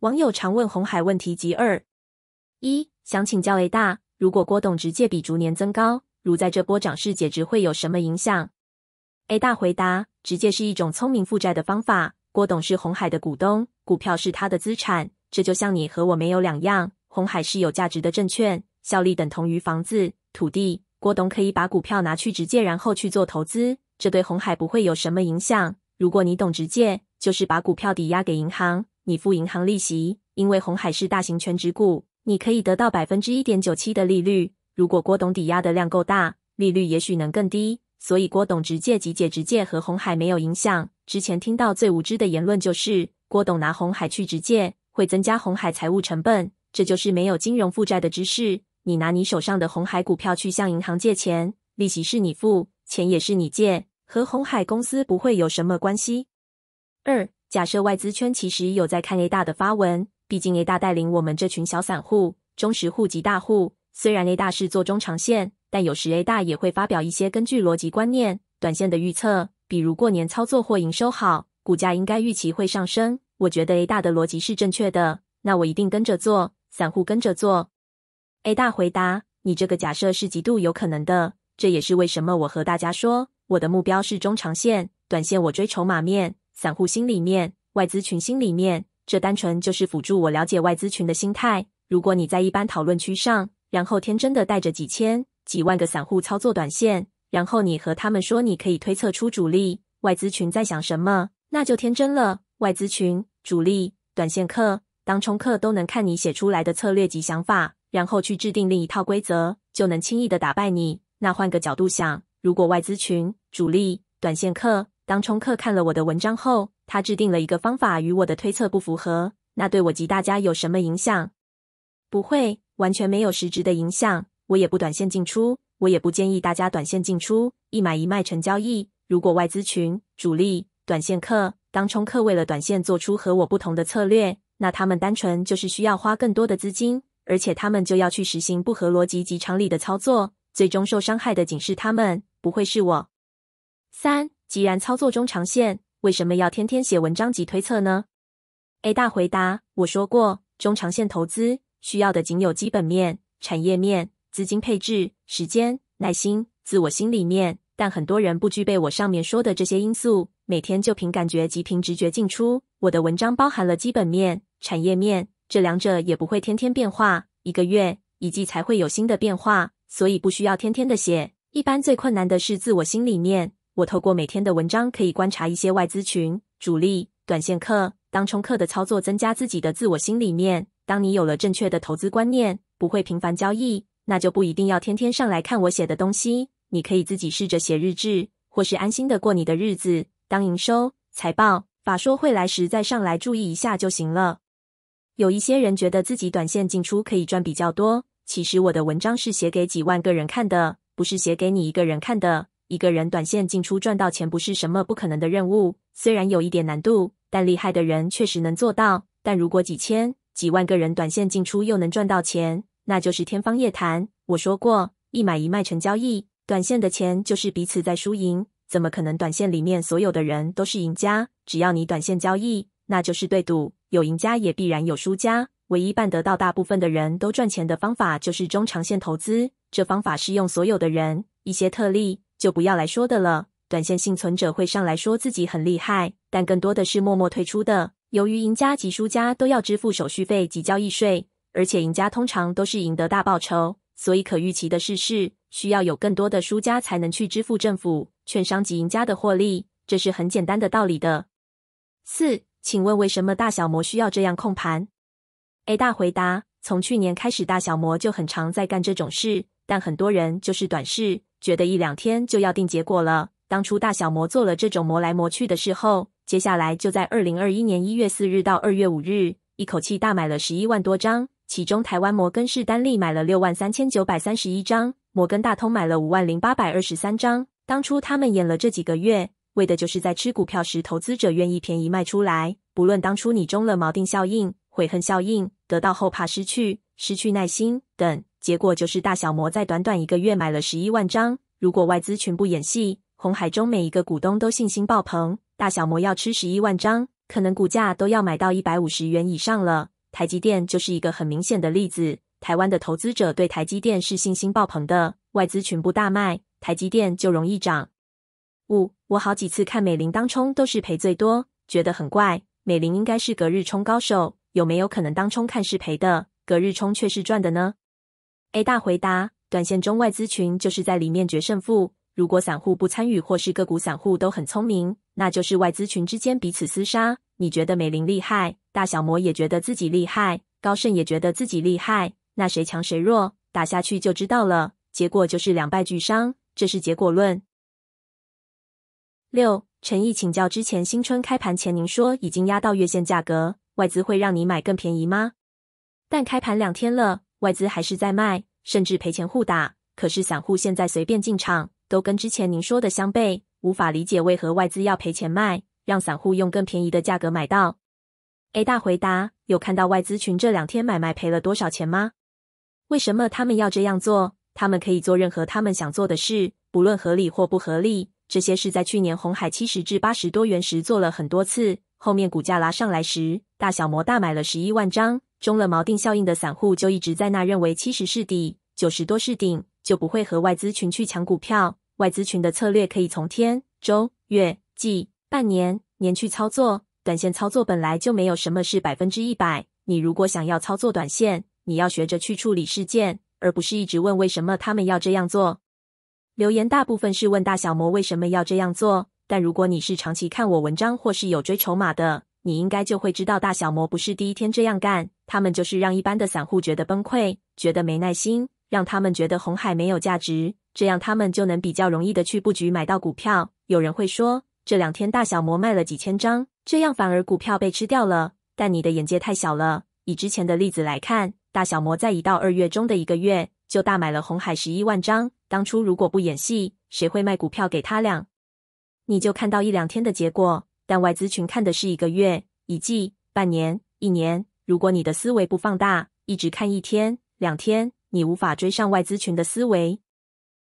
网友常问红海问题集二一，想请教 A 大，如果郭董直接比逐年增高，如在这波涨势解直会有什么影响？A 大回答：直接是一种聪明负债的方法。郭董是红海的股东，股票是他的资产，这就像你和我没有两样。红海是有价值的证券，效力等同于房子、土地。郭董可以把股票拿去直接，然后去做投资，这对红海不会有什么影响。如果你懂直接，就是把股票抵押给银行。你付银行利息，因为红海是大型全值股，你可以得到百分之一点九七的利率。如果郭董抵押的量够大，利率也许能更低。所以郭董直借及借直借和红海没有影响。之前听到最无知的言论就是郭董拿红海去直借会增加红海财务成本，这就是没有金融负债的知识。你拿你手上的红海股票去向银行借钱，利息是你付，钱也是你借，和红海公司不会有什么关系。二。假设外资圈其实有在看 A 大的发文，毕竟 A 大带领我们这群小散户、忠实户籍大户。虽然 A 大是做中长线，但有时 A 大也会发表一些根据逻辑观念短线的预测，比如过年操作或营收好，股价应该预期会上升。我觉得 A 大的逻辑是正确的，那我一定跟着做，散户跟着做。A 大回答：“你这个假设是极度有可能的，这也是为什么我和大家说我的目标是中长线，短线我追筹码面。”散户心里面，外资群心里面，这单纯就是辅助我了解外资群的心态。如果你在一般讨论区上，然后天真的带着几千、几万个散户操作短线，然后你和他们说你可以推测出主力、外资群在想什么，那就天真了。外资群、主力、短线客当冲客都能看你写出来的策略及想法，然后去制定另一套规则，就能轻易的打败你。那换个角度想，如果外资群、主力、短线客。当冲客看了我的文章后，他制定了一个方法，与我的推测不符合。那对我及大家有什么影响？不会，完全没有实质的影响。我也不短线进出，我也不建议大家短线进出，一买一卖成交易。如果外资群、主力、短线客、当冲客为了短线做出和我不同的策略，那他们单纯就是需要花更多的资金，而且他们就要去实行不合逻辑及常理的操作，最终受伤害的仅是他们，不会是我。三。既然操作中长线，为什么要天天写文章及推测呢？A 大回答：我说过，中长线投资需要的仅有基本面、产业面、资金配置、时间、耐心、自我心里面。但很多人不具备我上面说的这些因素，每天就凭感觉及凭直觉进出。我的文章包含了基本面、产业面，这两者也不会天天变化，一个月、一季才会有新的变化，所以不需要天天的写。一般最困难的是自我心里面。我透过每天的文章可以观察一些外资群、主力、短线客、当冲客的操作，增加自己的自我心里面。当你有了正确的投资观念，不会频繁交易，那就不一定要天天上来看我写的东西。你可以自己试着写日志，或是安心的过你的日子。当营收、财报、法说会来时，再上来注意一下就行了。有一些人觉得自己短线进出可以赚比较多，其实我的文章是写给几万个人看的，不是写给你一个人看的。一个人短线进出赚到钱不是什么不可能的任务，虽然有一点难度，但厉害的人确实能做到。但如果几千、几万个人短线进出又能赚到钱，那就是天方夜谭。我说过，一买一卖成交易，短线的钱就是彼此在输赢，怎么可能短线里面所有的人都是赢家？只要你短线交易，那就是对赌，有赢家也必然有输家。唯一办得到大部分的人都赚钱的方法就是中长线投资，这方法适用所有的人，一些特例。就不要来说的了。短线幸存者会上来说自己很厉害，但更多的是默默退出的。由于赢家及输家都要支付手续费及交易税，而且赢家通常都是赢得大报酬，所以可预期的是，是需要有更多的输家才能去支付政府、券商及赢家的获利。这是很简单的道理的。四，请问为什么大小模需要这样控盘？A 大回答：从去年开始，大小模就很常在干这种事，但很多人就是短视。觉得一两天就要定结果了。当初大小摩做了这种磨来磨去的事后，接下来就在二零二一年一月四日到二月五日，一口气大买了十一万多张，其中台湾摩根士丹利买了六万三千九百三十一张，摩根大通买了五万零八百二十三张。当初他们演了这几个月，为的就是在吃股票时，投资者愿意便宜卖出来。不论当初你中了锚定效应、悔恨效应，得到后怕失去、失去耐心等。结果就是大小摩在短短一个月买了十一万张。如果外资全部演戏，红海中每一个股东都信心爆棚，大小摩要吃十一万张，可能股价都要买到一百五十元以上了。台积电就是一个很明显的例子。台湾的投资者对台积电是信心爆棚的，外资全部大卖，台积电就容易涨。五，我好几次看美林当冲都是赔最多，觉得很怪。美林应该是隔日冲高手，有没有可能当冲看是赔的，隔日冲却是赚的呢？A 大回答：短线中外资群就是在里面决胜负。如果散户不参与，或是个股散户都很聪明，那就是外资群之间彼此厮杀。你觉得美林厉害，大小摩也觉得自己厉害，高盛也觉得自己厉害，那谁强谁弱，打下去就知道了。结果就是两败俱伤，这是结果论。六陈毅请教：之前新春开盘前，您说已经压到月线价格，外资会让你买更便宜吗？但开盘两天了。外资还是在卖，甚至赔钱互打。可是散户现在随便进场，都跟之前您说的相悖，无法理解为何外资要赔钱卖，让散户用更便宜的价格买到。A 大回答：有看到外资群这两天买卖赔了多少钱吗？为什么他们要这样做？他们可以做任何他们想做的事，不论合理或不合理。这些是在去年红海七十至八十多元时做了很多次。后面股价拉上来时，大小模大买了十一万张，中了锚定效应的散户就一直在那认为七十是底，九十多是顶，就不会和外资群去抢股票。外资群的策略可以从天、周、月、季、半年、年去操作，短线操作本来就没有什么是百分之一百。你如果想要操作短线，你要学着去处理事件，而不是一直问为什么他们要这样做。留言大部分是问大小模为什么要这样做。但如果你是长期看我文章，或是有追筹码的，你应该就会知道大小摩不是第一天这样干。他们就是让一般的散户觉得崩溃，觉得没耐心，让他们觉得红海没有价值，这样他们就能比较容易的去布局买到股票。有人会说，这两天大小摩卖了几千张，这样反而股票被吃掉了。但你的眼界太小了。以之前的例子来看，大小摩在一到二月中的一个月就大买了红海十一万张。当初如果不演戏，谁会卖股票给他俩？你就看到一两天的结果，但外资群看的是一个月、一季、半年、一年。如果你的思维不放大，一直看一天、两天，你无法追上外资群的思维。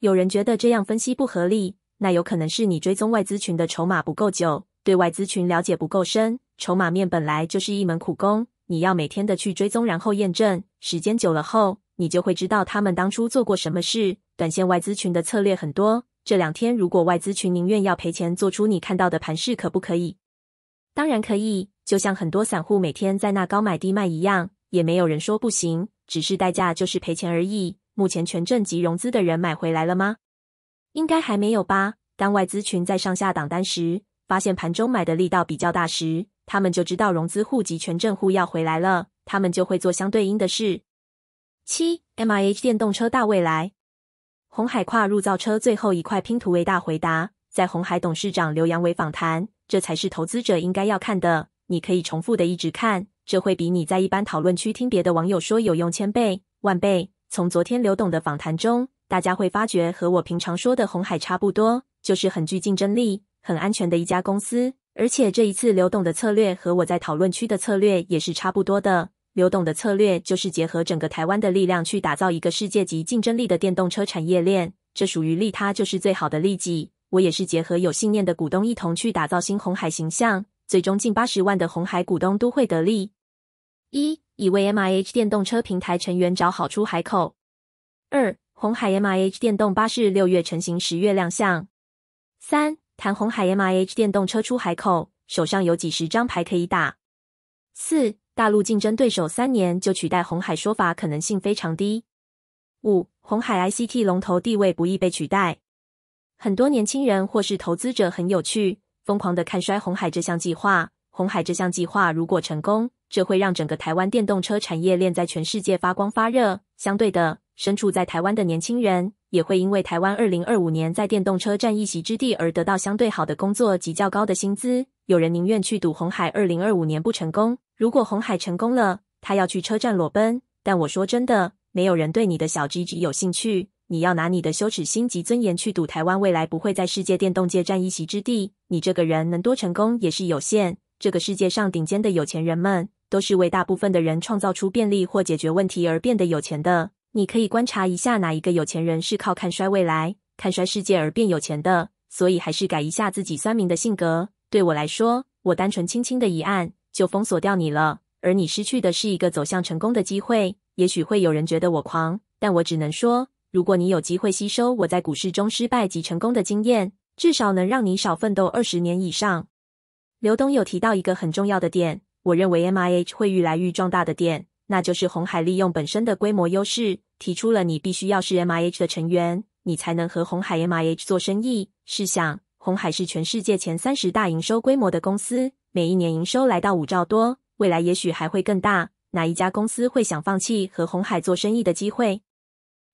有人觉得这样分析不合理，那有可能是你追踪外资群的筹码不够久，对外资群了解不够深。筹码面本来就是一门苦工，你要每天的去追踪，然后验证。时间久了后，你就会知道他们当初做过什么事。短线外资群的策略很多。这两天，如果外资群宁愿要赔钱，做出你看到的盘势，可不可以？当然可以，就像很多散户每天在那高买低卖一样，也没有人说不行，只是代价就是赔钱而已。目前权证及融资的人买回来了吗？应该还没有吧。当外资群在上下档单时，发现盘中买的力道比较大时，他们就知道融资户及权证户要回来了，他们就会做相对应的事。七 mih 电动车大未来。红海跨入造车最后一块拼图为大回答，在红海董事长刘洋伟访谈，这才是投资者应该要看的。你可以重复的一直看，这会比你在一般讨论区听别的网友说有用千倍、万倍。从昨天刘董的访谈中，大家会发觉和我平常说的红海差不多，就是很具竞争力、很安全的一家公司。而且这一次刘董的策略和我在讨论区的策略也是差不多的。刘董的策略就是结合整个台湾的力量去打造一个世界级竞争力的电动车产业链，这属于利他，就是最好的利己。我也是结合有信念的股东一同去打造新红海形象，最终近八十万的红海股东都会得利。一、已为 M I H 电动车平台成员找好出海口。二、红海 M I H 电动巴士六月成型，十月亮相。三、谈红海 M I H 电动车出海口，手上有几十张牌可以打。四。大陆竞争对手三年就取代红海说法可能性非常低。五红海 ICT 龙头地位不易被取代。很多年轻人或是投资者很有趣，疯狂的看衰红海这项计划。红海这项计划如果成功，这会让整个台湾电动车产业链在全世界发光发热。相对的，身处在台湾的年轻人也会因为台湾二零二五年在电动车占一席之地而得到相对好的工作及较高的薪资。有人宁愿去赌红海二零二五年不成功。如果红海成功了，他要去车站裸奔。但我说真的，没有人对你的小 G G 有兴趣。你要拿你的羞耻心及尊严去赌台湾未来不会在世界电动界占一席之地。你这个人能多成功也是有限。这个世界上顶尖的有钱人们，都是为大部分的人创造出便利或解决问题而变得有钱的。你可以观察一下哪一个有钱人是靠看衰未来、看衰世界而变有钱的。所以还是改一下自己酸民的性格。对我来说，我单纯轻轻的一按。就封锁掉你了，而你失去的是一个走向成功的机会。也许会有人觉得我狂，但我只能说，如果你有机会吸收我在股市中失败及成功的经验，至少能让你少奋斗二十年以上。刘东有提到一个很重要的点，我认为 M I H 会愈来愈壮大的点，那就是红海利用本身的规模优势，提出了你必须要是 M I H 的成员，你才能和红海 M I H 做生意。试想，红海是全世界前三十大营收规模的公司。每一年营收来到五兆多，未来也许还会更大。哪一家公司会想放弃和红海做生意的机会？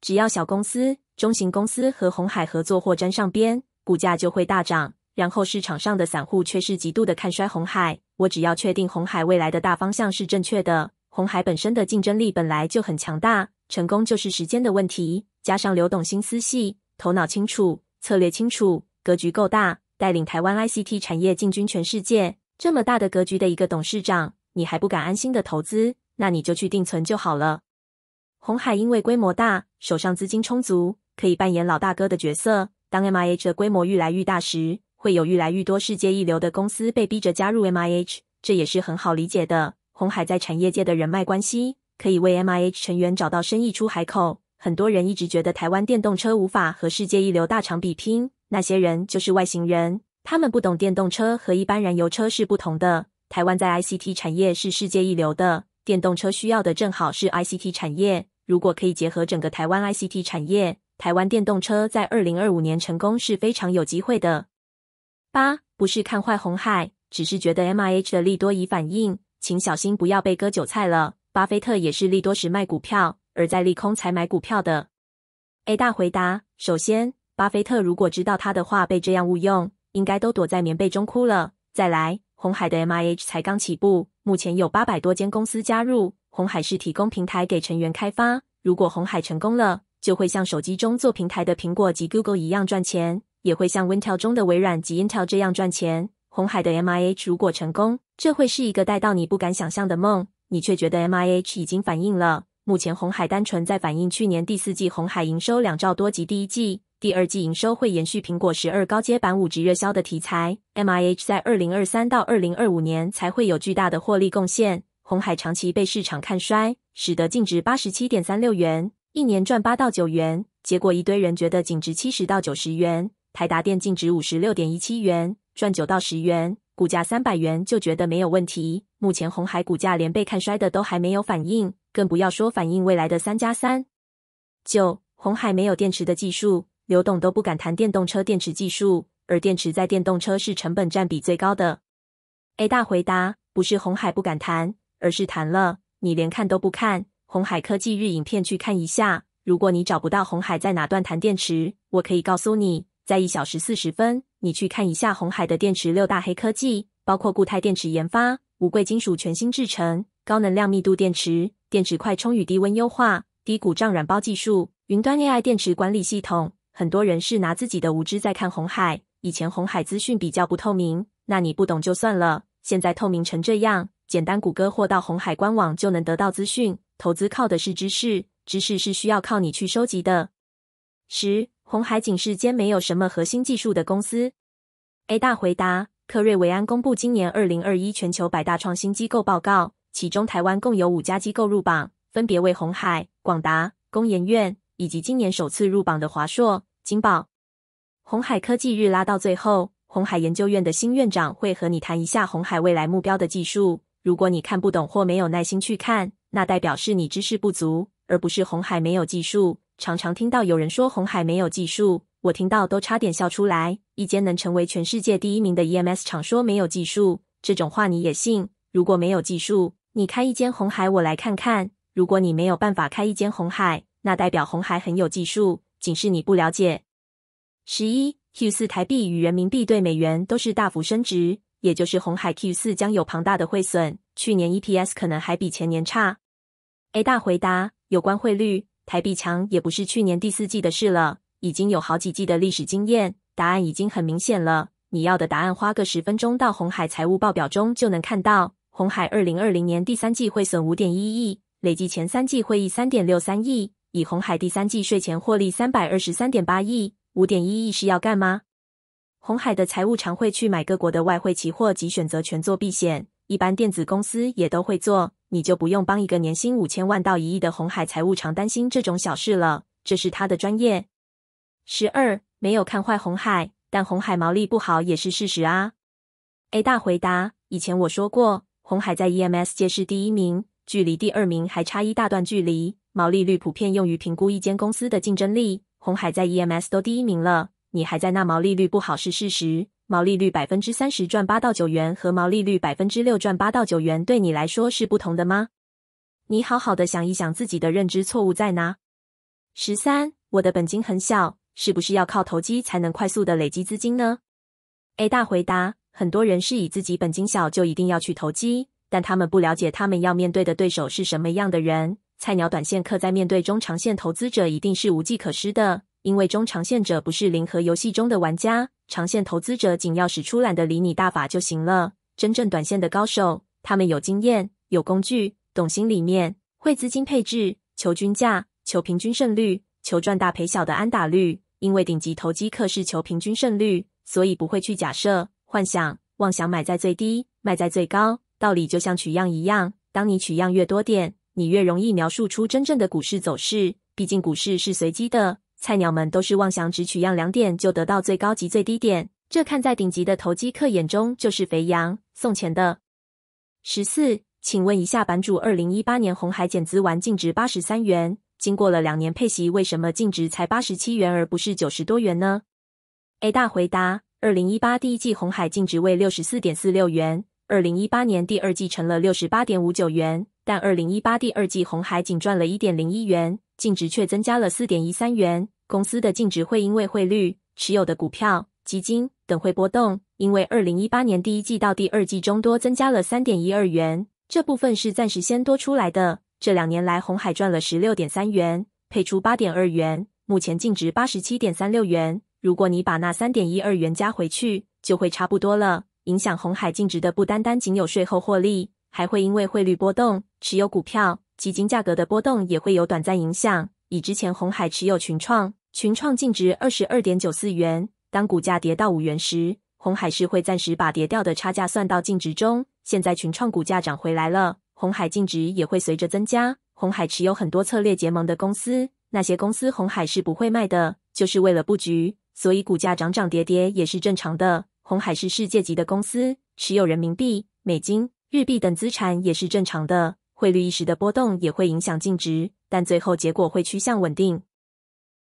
只要小公司、中型公司和红海合作或沾上边，股价就会大涨。然后市场上的散户却是极度的看衰红海。我只要确定红海未来的大方向是正确的，红海本身的竞争力本来就很强大，成功就是时间的问题。加上刘董心思细，头脑清楚，策略清楚，格局够大，带领台湾 ICT 产业进军全世界。这么大的格局的一个董事长，你还不敢安心的投资，那你就去定存就好了。红海因为规模大，手上资金充足，可以扮演老大哥的角色。当 M I H 的规模愈来愈大时，会有愈来愈多世界一流的公司被逼着加入 M I H，这也是很好理解的。红海在产业界的人脉关系，可以为 M I H 成员找到生意出海口。很多人一直觉得台湾电动车无法和世界一流大厂比拼，那些人就是外星人。他们不懂电动车和一般燃油车是不同的。台湾在 ICT 产业是世界一流的，电动车需要的正好是 ICT 产业。如果可以结合整个台湾 ICT 产业，台湾电动车在二零二五年成功是非常有机会的。八不是看坏红海，只是觉得 m i h 的利多已反应，请小心不要被割韭菜了。巴菲特也是利多时卖股票，而在利空才买股票的。A 大回答：首先，巴菲特如果知道他的话，被这样误用。应该都躲在棉被中哭了。再来，红海的 MIH 才刚起步，目前有八百多间公司加入。红海是提供平台给成员开发。如果红海成功了，就会像手机中做平台的苹果及 Google 一样赚钱，也会像 w i n t e l 中的微软及 Intel 这样赚钱。红海的 MIH 如果成功，这会是一个带到你不敢想象的梦。你却觉得 MIH 已经反应了。目前红海单纯在反映去年第四季红海营收两兆多及第一季。第二季营收会延续苹果十二高阶版五 G 热销的题材，MIH 在二零二三到二零二五年才会有巨大的获利贡献。红海长期被市场看衰，使得净值八十七点三六元，一年赚八到九元。结果一堆人觉得净值七十到九十元，台达电净值五十六点一七元，赚九到十元，股价三百元就觉得没有问题。目前红海股价连被看衰的都还没有反应，更不要说反映未来的三加三。九红海没有电池的技术。刘董都不敢谈电动车电池技术，而电池在电动车是成本占比最高的。A 大回答：不是红海不敢谈，而是谈了你连看都不看。红海科技日影片去看一下。如果你找不到红海在哪段谈电池，我可以告诉你，在一小时四十分。你去看一下红海的电池六大黑科技，包括固态电池研发、无贵金属全新制成、高能量密度电池、电池快充与低温优化、低鼓胀软包技术、云端 AI 电池管理系统。很多人是拿自己的无知在看红海。以前红海资讯比较不透明，那你不懂就算了。现在透明成这样，简单谷歌或到红海官网就能得到资讯。投资靠的是知识，知识是需要靠你去收集的。十红海仅是间没有什么核心技术的公司。A 大回答：克瑞维安公布今年二零二一全球百大创新机构报告，其中台湾共有五家机构入榜，分别为红海、广达、工研院。以及今年首次入榜的华硕、金宝、红海科技日拉到最后，红海研究院的新院长会和你谈一下红海未来目标的技术。如果你看不懂或没有耐心去看，那代表是你知识不足，而不是红海没有技术。常常听到有人说红海没有技术，我听到都差点笑出来。一间能成为全世界第一名的 EMS 厂说没有技术，这种话你也信？如果没有技术，你开一间红海，我来看看。如果你没有办法开一间红海。那代表红海很有技术，仅是你不了解。十一 Q 四台币与人民币对美元都是大幅升值，也就是红海 Q 四将有庞大的汇损，去年 E P S 可能还比前年差。A 大回答：有关汇率，台币强也不是去年第四季的事了，已经有好几季的历史经验，答案已经很明显了。你要的答案，花个十分钟到红海财务报表中就能看到。红海二零二零年第三季汇损五点一亿，累计前三季汇益三点六三亿。以红海第三季税前获利三百二十三点八亿，五点一亿是要干吗？红海的财务常会去买各国的外汇期货及选择权做避险，一般电子公司也都会做。你就不用帮一个年薪五千万到一亿的红海财务常担心这种小事了，这是他的专业。十二没有看坏红海，但红海毛利不好也是事实啊。A 大回答：以前我说过，红海在 EMS 界是第一名，距离第二名还差一大段距离。毛利率普遍用于评估一间公司的竞争力。红海在 EMS 都第一名了，你还在那？毛利率不好是事实。毛利率百分之三十赚八到九元和毛利率百分之六赚八到九元，对你来说是不同的吗？你好好的想一想自己的认知错误在哪。十三，我的本金很小，是不是要靠投机才能快速的累积资金呢？A 大回答：很多人是以自己本金小就一定要去投机，但他们不了解他们要面对的对手是什么样的人。菜鸟短线客在面对中长线投资者，一定是无计可施的，因为中长线者不是零和游戏中的玩家。长线投资者仅要使出懒得理你大法就行了。真正短线的高手，他们有经验、有工具、懂心里面，会资金配置、求均价、求平均胜率、求赚大赔小的安打率。因为顶级投机客是求平均胜率，所以不会去假设、幻想、妄想买在最低、卖在最高。道理就像取样一样，当你取样越多点。你越容易描述出真正的股市走势，毕竟股市是随机的。菜鸟们都是妄想只取样两点就得到最高级最低点，这看在顶级的投机客眼中就是肥羊送钱的。十四，请问一下版主，二零一八年红海减资完净值八十三元，经过了两年配息，为什么净值才八十七元，而不是九十多元呢？A 大回答：二零一八第一季红海净值为六十四点四六元，二零一八年第二季成了六十八点五九元。但二零一八第二季红海仅赚了一点零一元，净值却增加了四点一三元。公司的净值会因为汇率、持有的股票、基金等会波动。因为二零一八年第一季到第二季中多增加了三点一二元，这部分是暂时先多出来的。这两年来红海赚了十六点三元，配出八点二元，目前净值八十七点三六元。如果你把那三点一二元加回去，就会差不多了。影响红海净值的不单单仅有税后获利，还会因为汇率波动。持有股票、基金价格的波动也会有短暂影响。以之前红海持有群创，群创净值二十二点九四元，当股价跌到五元时，红海是会暂时把跌掉的差价算到净值中。现在群创股价涨回来了，红海净值也会随着增加。红海持有很多策略结盟的公司，那些公司红海是不会卖的，就是为了布局，所以股价涨涨跌跌也是正常的。红海是世界级的公司，持有人民币、美金、日币等资产也是正常的。汇率一时的波动也会影响净值，但最后结果会趋向稳定。